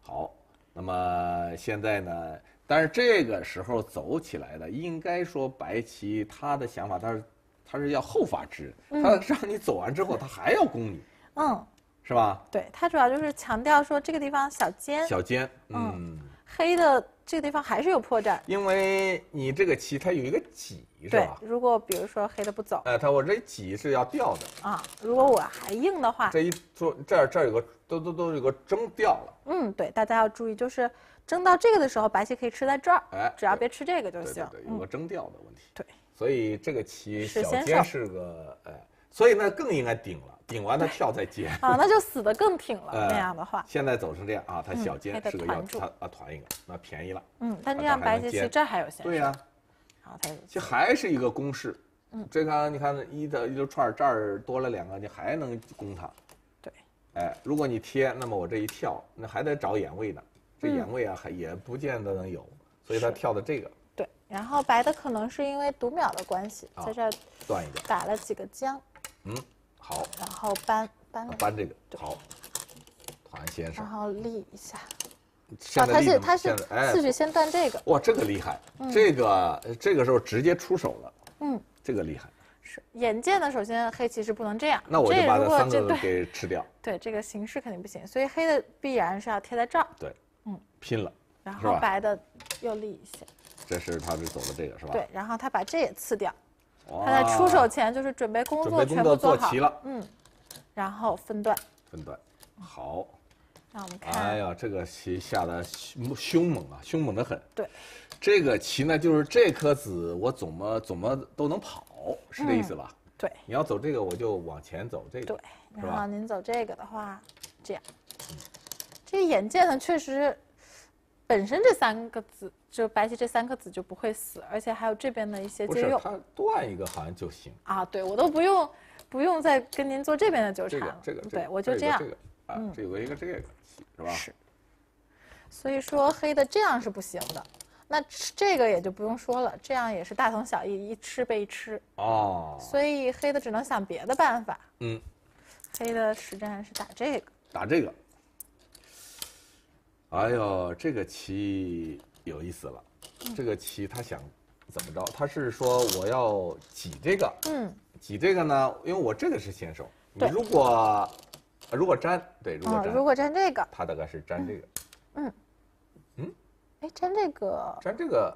B: 好，那么现在呢，但是这个时候走起来的，应该说白棋他的想法，他是。他是要后发制人，他让你走完之后，他还要攻你。嗯，是吧？
A: 对，他主要就是强调说这个地方小尖。小
B: 尖，嗯，
A: 黑的这个地方还是有破绽。
B: 因为你这个棋，它有一个挤，是吧？
A: 对，如果比如说黑的不走。
B: 哎，他我这挤是要掉的。
A: 啊，如果我还硬的话。这一
B: 做这儿这儿有个都都都有个争掉了。
A: 嗯，对，大家要注意，就是争到这个的时候，白棋可以吃在这儿，只要别吃这个就行。
B: 对对对，有个争掉的问题。对。所以这个棋小尖是个呃，所以那更应该顶了，顶完了跳再接啊，那
A: 就死的更挺了那样的话。
B: 现在走成这样啊，他小尖是个要他啊团一个，那便宜了。
A: 嗯，但这样白棋其实这还有线。对呀，然后他
B: 这还是一个攻势。嗯，这个你看一的一溜串儿，这儿多了两个，你还能攻他。对，哎，如果你贴，那么我这一跳，那还得找眼位呢。这眼位啊，还也不见得能有，所以他跳的这个。
A: 然后白的可能是因为读秒的关系，在这儿断一个，打了几个将，
B: 嗯，好，
A: 然后搬搬搬
B: 这个，好，团先生，
A: 然后立一下，
B: 啊，他是他是次序先断这个，哇，这个厉害，这个这个时候直接出手了，嗯，这个厉害，
A: 是眼见的，首先黑棋是不能这样，那我就把这三个给吃掉，对，这个形式肯定不行，所以黑的必然是要贴在这儿，对，嗯，
B: 拼了，然后白
A: 的又立一下。
B: 这是他是走的这个是吧？对，
A: 然后他把这也刺掉。他在出手前就是准备工作，全部做好了。嗯，然后分段。分段，好。那我们看。哎
B: 呀，这个棋下的凶凶猛啊，凶猛的很。对。这个棋呢，就是这颗子我怎么怎么都能跑，是这意思吧？对。你要走这个，我就往前走这个。对。
A: 然后您走这个的话，这样。这眼见呢，确实。本身这三个子就白棋这三个子就不会死，而且还有这边的一些借用。他
B: 断一个好像就行
A: 啊。对，我都不用，不用再跟您做这边的纠缠了。这个，这个，对我就这样。这个，
B: 啊，这有一个这个，是吧？是。
A: 所以说黑的这样是不行的，那这个也就不用说了，这样也是大同小异，一吃被一吃。
B: 哦。所
A: 以黑的只能想别的办法。嗯。黑的实战是打这个。
B: 打这个。哎呦，这个棋有意思了。这个棋他想怎么着？他是说我要挤这个，嗯，挤这个呢？因为我这个是先手。你如果如果粘，对，如果粘，如
A: 果粘这个，
B: 他大概是粘这个。
A: 嗯嗯，哎，粘这个，
B: 粘这个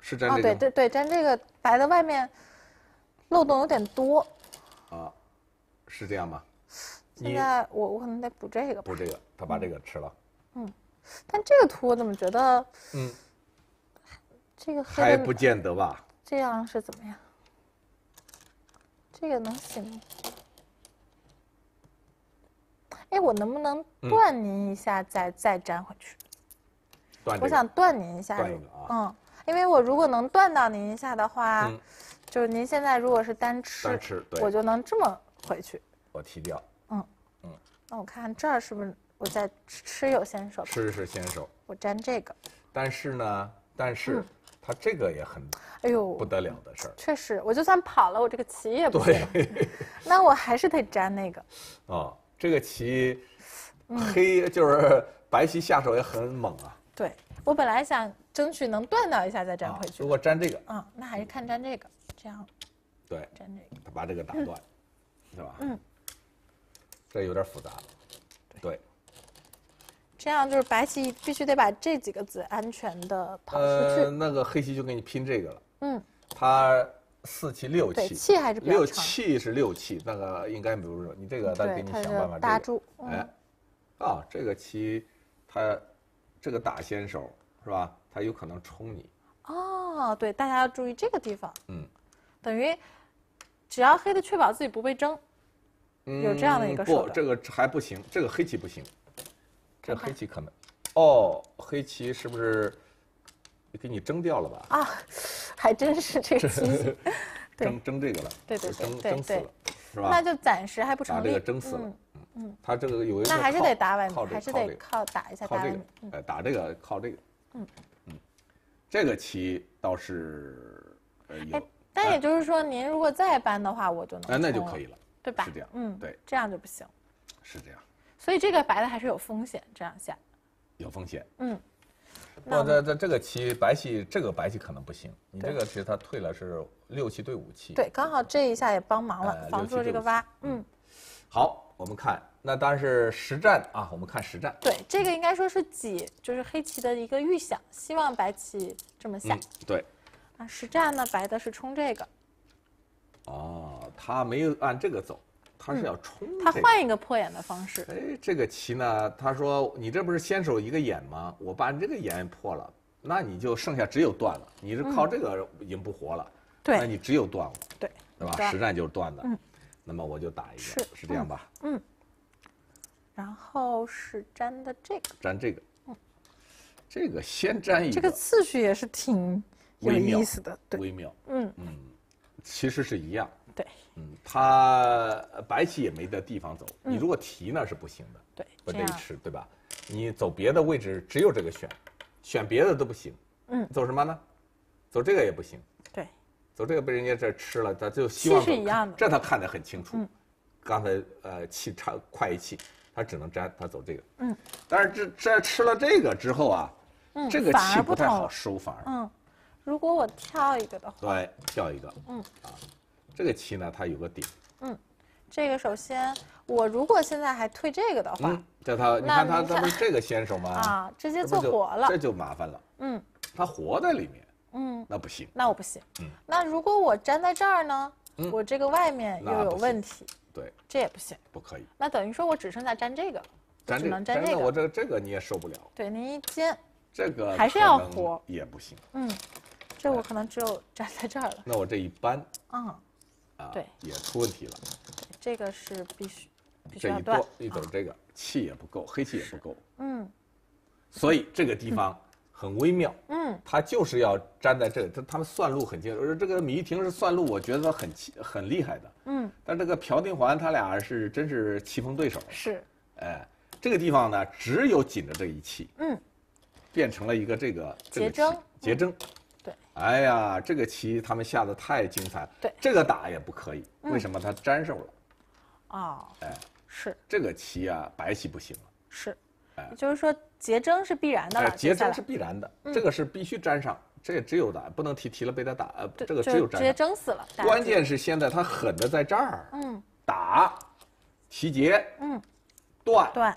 B: 是粘这个？对
A: 对对，粘这个白的外面漏洞有点多。
B: 啊，是这样吗？现在
A: 我我可能得补这个。补这
B: 个，他把这个吃了。
A: 嗯，但这个图我怎么觉得？嗯。这个还不见得吧？这样是怎么样？这个能行？哎，我能不能断您一下，再再粘回去？断。我想断您一下。断一个啊。嗯，因为我如果能断到您一下的话，就是您现在如果是单吃，单吃，我就能这么
B: 回去。我踢掉。
A: 那我看这儿是不是我在吃有先手？
B: 吃是先手。
A: 我粘这个，
B: 但是呢，但是他这个也很哎呦不得了的事
A: 儿。确实，我就算跑了，我这个棋也不行。对，那我还是得粘那个。
B: 啊，这个棋黑就是白棋下手也很猛啊。
A: 对，我本来想争取能断掉一下再粘回
B: 去。如果粘这个。
A: 啊，那还是看粘这个，这样。对，粘这
B: 个。他把这个打断，是吧？嗯。这有点复杂，对。
A: 这样就是白棋必须得把这几个子安全的跑出去。呃，
B: 那个黑棋就给你拼这个了。嗯。他四气六气。气还是比较六气是六气，那个应该比如说你这个，他给你想办法打住。哎，啊，这个棋，他这个打先手是吧？他有可能冲你。
A: 哦，对，大家要注意这个地方。嗯。等于，只要黑的确保自己不被争。有这样的一个不，这
B: 个还不行，这个黑棋不行，这黑棋可能哦，黑棋是不是给你争掉了吧？
A: 啊，还真是这个棋，争
B: 争这个了，对对对，争死了，是吧？那就
A: 暂时还不成。把这个争死，了。嗯，
B: 他这个有一个那还是得打完，还是得靠
A: 打一下，打这个，
B: 哎，打这个靠这个，嗯嗯，这个棋倒是有，
A: 但也就是说，您如果再搬的话，我就能，哎，那就可以了。
B: 对吧？是这样，嗯，对，这样就不行，是这样。
A: 所以这个白的还是有风险，这样下，有风险，嗯。那在
B: 这这个棋，白棋这个白棋可能不行。你这个其实他退了是六七对五七。对，
A: 刚好这一下也帮忙了，防住了这个挖，嗯。
B: 好，我们看，那当然是实战啊，我们看实战。对，
A: 这个应该说是几，就是黑棋的一个预想，希望白棋这么下。对。啊，实战呢，白的是冲这个。
B: 哦。他没有按这个走，他是要冲。他换
A: 一个破眼的方式。哎，
B: 这个棋呢，他说你这不是先手一个眼吗？我把这个眼破了，那你就剩下只有断了。你是靠这个已经不活了，对，那你只有断了，对，对吧？实战就是断的。那么我就打一个，是这样吧？嗯。
A: 然后是粘的这个，粘这个，嗯，
B: 这个先粘一个。这个
A: 次序也是挺有意思的，微妙，嗯嗯，
B: 其实是一样。对，嗯，他白棋也没得地方走，你如果提那是不行的，对，不得吃，对吧？你走别的位置只有这个选，选别的都不行。嗯，走什么呢？走这个也不行。对，走这个被人家这吃了，他就希望是一样的，这他看得很清楚。刚才呃气差快一气，他只能粘，他走这个。嗯，但是这这吃了这个之后啊，
A: 这个气不太好收，反而嗯，如果我跳一个的话，
B: 对，跳一个。嗯啊。这个棋呢，它有个点。
A: 嗯，这个首先，我如果现在还退这个的话，
B: 叫他你看他，他不是这个先手吗？啊，直接做活了，这就麻烦了。嗯，他活在里面。嗯，那不行。那我不行。嗯，
A: 那如果我粘在这儿呢？嗯，我这个外面又有问题。对，这也不行。不可以。那等于说我只剩下粘这个，
B: 只能粘这个。我这这个你也受不了。
A: 对，您一尖，
B: 这个还是要活，也不行。
A: 嗯，这我可能只有粘在这儿了。
B: 那我这一搬，
A: 嗯。对，
B: 也出问题了，
A: 这个是必须，
B: 这一断，一走，这个气也不够，黑气也不够，嗯，所以这个地方很微妙，嗯，它就是要粘在这，他他们算路很清楚。这个米一婷是算路，我觉得很很厉害的，嗯，但这个朴定环他俩是真是棋逢对手，是，哎，这个地方呢，只有紧着这一气，嗯，变成了一个这个这个争结争。对，哎呀，这个棋他们下的太精彩了。对，这个打也不可以，为什么他粘上了？
A: 哦，哎，
B: 是这个棋啊，白棋不行了。
A: 是，哎，就是说劫争是必然的了。劫争是必然
B: 的，这个是必须粘上，这个只有打，不能提，提了被他打。呃，这个只有直接
A: 争死了。关键是
B: 现在他狠的在这儿。嗯。打，提劫。嗯。断。断。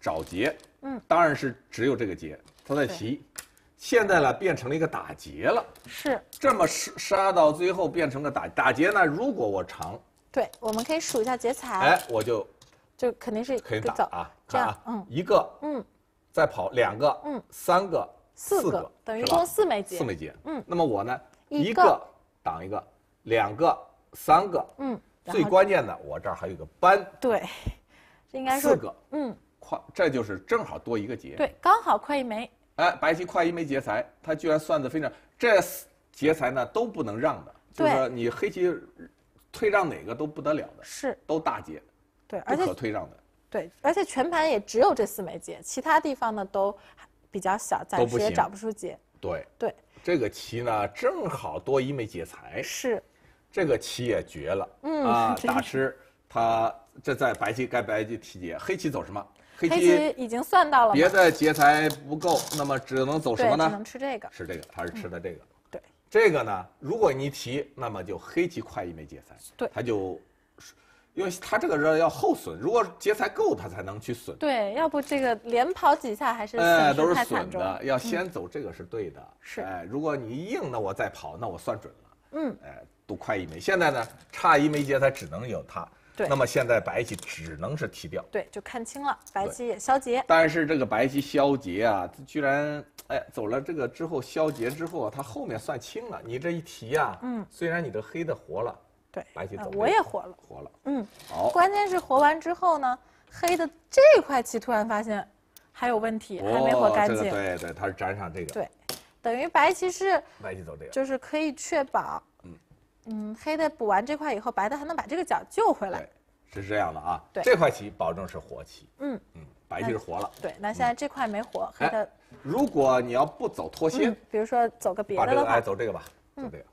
B: 找劫。嗯。当然是只有这个劫，他在提。现在呢，变成了一个打劫了。是这么杀杀到最后变成个打打劫呢？如果我长
A: 对，我们可以数一下劫财。哎，我就就肯定是可以打啊。这样，嗯，
B: 一个，嗯，再跑两个，嗯，三个，四个，等于一共四枚劫。四枚劫，嗯。那么我呢，一个挡一个，两个，三个，
A: 嗯，最关
B: 键的，我这儿还有一个扳。
A: 对，这应该是四个，
B: 嗯，快，这就是正好多一个劫。对，
A: 刚好快一枚。
B: 哎，白棋快一没劫财，他居然算得非常这四劫财呢都不能让的，就是说你黑棋退让哪个都不得了的，是都大劫，对，不可退让的。
A: 对，而且全盘也只有这四枚劫，其他地方呢都比较小，暂也找不出劫。对对，
B: 这个棋呢正好多一枚劫财，是，这个棋也绝了，嗯，大师他。这在白棋该白棋提劫，黑棋走什么？黑棋
A: 已经算到了，别
B: 的劫财不够，那么只能走什么呢？只能吃这个，吃这个，他是吃的这个。对，这个呢，如果你提，那么就黑棋快一枚劫财。对，他就，因为他这个是要后损，如果劫财够，他才能去损。
A: 对，要不这个连跑几下还是损都是损的，要先
B: 走这个是对的。是，哎，如果你硬，那我再跑，那我算准了。嗯，哎，都快一枚。现在呢，差一枚劫财，只能有他。那么现在白棋只能是提掉，
A: 对，就看清了，白棋也消劫。
B: 但是这个白棋消劫啊，居然哎走了这个之后消劫之后，它后面算清了。你这一提啊，嗯，虽然你的黑的活了，对，白棋走，我也活了，活了，嗯，好。关
A: 键是活完之后呢，黑的这块棋突然发现还有问题，还没活干净。
B: 对对，它是粘上这个。对，
A: 等于白棋是，
B: 白棋走这个，就
A: 是可以确保。嗯，黑的补完这块以后，白的还能把这个角救回来，
B: 是这样的啊。对，这块棋保证是活棋。嗯嗯，白棋是活了。
A: 对，那现在这块没活，黑
B: 的。如果你要不走脱先，
A: 比如说走个别的了。哎，走这个吧，走
B: 这个。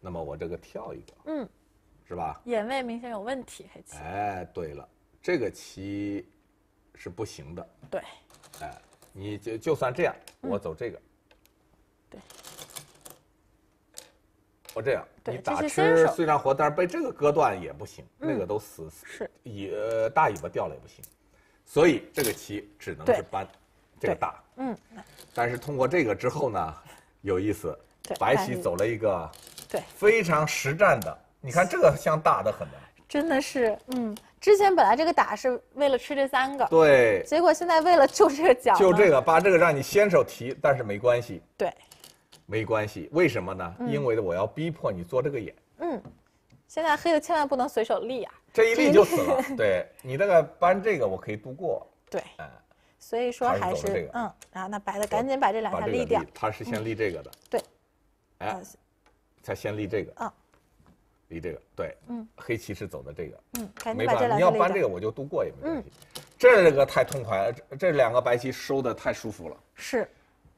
B: 那么我这个跳一个，嗯，是吧？
A: 眼位明显有问题，黑棋。
B: 哎，对了，这个棋是不行的。对。哎，你就就算这样，我走这个。对。我这样，你打吃虽然活，但是被这个割断也不行，那个都死死，是，也大尾巴掉了也不行，所以这个棋只能是搬，这个打，嗯，但是通过这个之后呢，有意思，对，白棋走了一个，对，非常实战的，你看这个象大的很，
A: 真的是，嗯，之前本来这个打是为了吃这三个，对，结果现在为了就这个角，就这个，
B: 把这个让你先手提，但是没关系，对。没关系，为什么呢？因为我要逼迫你做这个眼。
A: 嗯，现在黑的千万不能随手立啊！这一立就死了。
B: 对，你这个搬这个我可以度过。对。嗯，
A: 所以说还是嗯，然后那白的赶紧把这两下立掉。
B: 他是先立这个的。对。哎，他先立这个。啊，立这个对。嗯，黑棋是走的这个。
A: 嗯，赶紧把这两你要搬这
B: 个我就度过也没关系。嗯。这个太痛快了，这两个白棋收的太舒服了。是。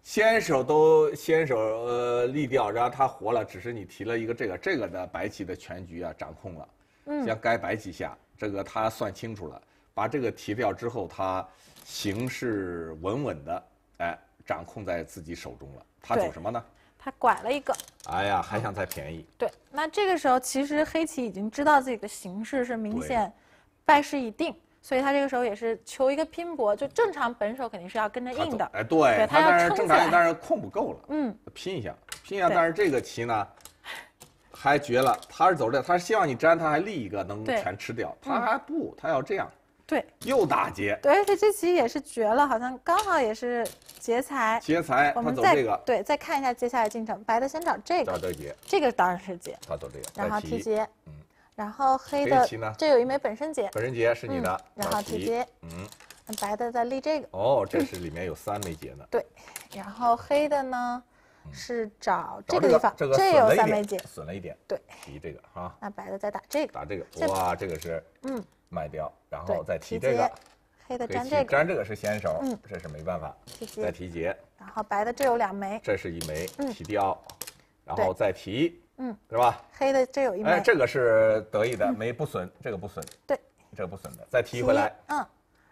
B: 先手都先手呃立掉，然后他活了，只是你提了一个这个这个的白棋的全局啊掌控了，像该白棋下这个他算清楚了，把这个提掉之后，他形势稳稳的哎掌控在自己手中了。他走什么呢？
A: 他拐了一个。
B: 哎呀，还想再便宜？
A: 对，那这个时候其实黑棋已经知道自己的形势是明显败势已定。所以他这个时候也是求一个拼搏，就正常本手肯定是要跟着硬的。哎，对，他要正常，当
B: 然控不够了。嗯。拼一下，拼一下，但是这个棋呢，还绝了。他是走这，他是希望你粘，他还立一个能全吃掉。他还不，他要这样。对。又打劫。对，
A: 这这棋也是绝了，好像刚好也是劫财。劫财。他走这个。对，再看一下接下来进程。白的先找这个。找得劫。这个当然是劫。他
B: 走这个。然后提劫。
A: 然后黑的这有一枚本身结，本身
B: 结是你的。然后提嗯，
A: 白的在立这个。
B: 哦，这是里面有三枚结呢。
A: 对，然后黑的呢是找这个地方，这有三枚结，损了一点。对，
B: 提这个啊。
A: 那白的再打这个，打这个。哇，这个是嗯，
B: 卖掉，然后再提这个，
A: 黑的粘这个，粘
B: 这个是先手，嗯，这是没办法。再提结，
A: 然后白的这有两枚，这
B: 是一枚提掉，然后再提。嗯，是吧？
A: 黑的这有一枚，哎，这
B: 个是得意的，没不损，这个不损，对，这个不损的，再提回来。
A: 嗯，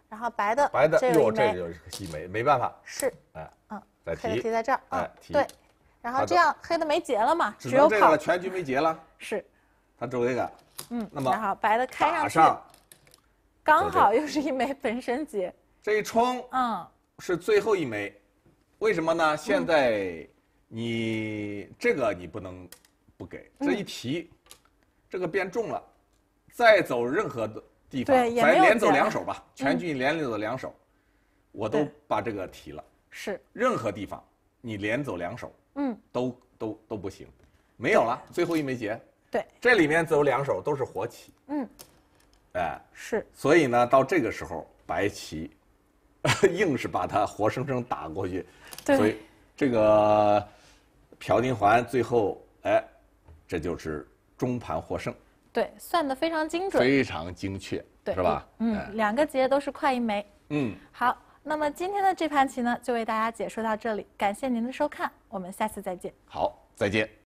A: 然后白的，白的，哦，这就
B: 是一枚，没办法。
A: 是，哎，嗯，
B: 再提，提在这儿，哎，对，
A: 然后这样黑的没结了嘛，只有这个全局没结了。是，他走这个，嗯，那么然后白的开上，去，上，刚好又是一枚 本身结，
B: 这一冲，嗯，是最后一枚，为什么呢？现在你这个你不能。不给这一提，这个变重了，再走任何的地方，反正连走两手吧，全军连走两手，我都把这个提了。是任何地方你连走两手，嗯，都都都不行，没有了最后一枚劫。对，这里面走两手都是活棋。嗯，哎，是。所以呢，到这个时候，白棋 硬是把它活生生打过去，所以这个朴廷桓最后哎。这就是中盘获胜，
A: 对，算得非常精准，非
B: 常精确，对，是吧？
A: 嗯，两个劫都是快一枚，嗯，好，那么今天的这盘棋呢，就为大家解说到这里，感谢您的收看，我们下次再见，
B: 好，再见。